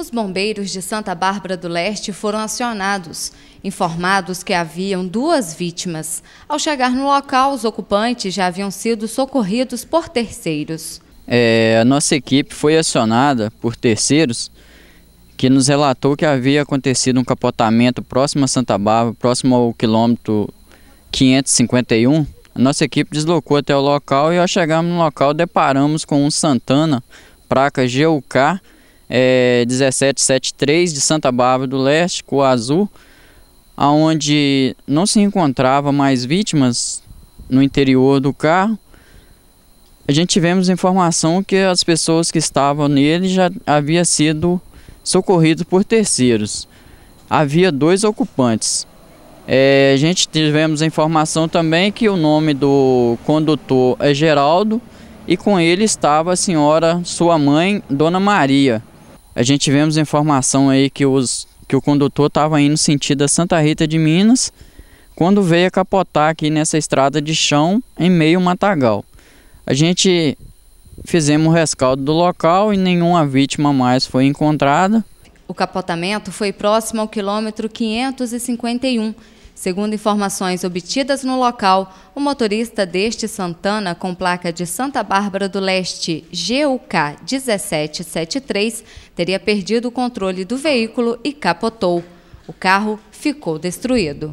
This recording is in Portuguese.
Os bombeiros de Santa Bárbara do Leste foram acionados, informados que haviam duas vítimas. Ao chegar no local, os ocupantes já haviam sido socorridos por terceiros. É, a nossa equipe foi acionada por terceiros que nos relatou que havia acontecido um capotamento próximo a Santa Bárbara, próximo ao quilômetro 551. A nossa equipe deslocou até o local e ao chegarmos no local deparamos com um Santana, placa GUK é, 1773 de Santa Bárbara do Leste, com azul, aonde não se encontrava mais vítimas no interior do carro. A gente tivemos informação que as pessoas que estavam nele já havia sido socorrido por terceiros. Havia dois ocupantes. É, a gente tivemos informação também que o nome do condutor é Geraldo e com ele estava a senhora, sua mãe, Dona Maria a gente tivemos informação aí que, os, que o condutor estava indo sentido a Santa Rita de Minas quando veio a capotar aqui nessa estrada de chão em meio ao matagal. A gente fizemos o rescaldo do local e nenhuma vítima mais foi encontrada. O capotamento foi próximo ao quilômetro 551 Segundo informações obtidas no local, o motorista deste Santana, com placa de Santa Bárbara do Leste GUK 1773, teria perdido o controle do veículo e capotou. O carro ficou destruído.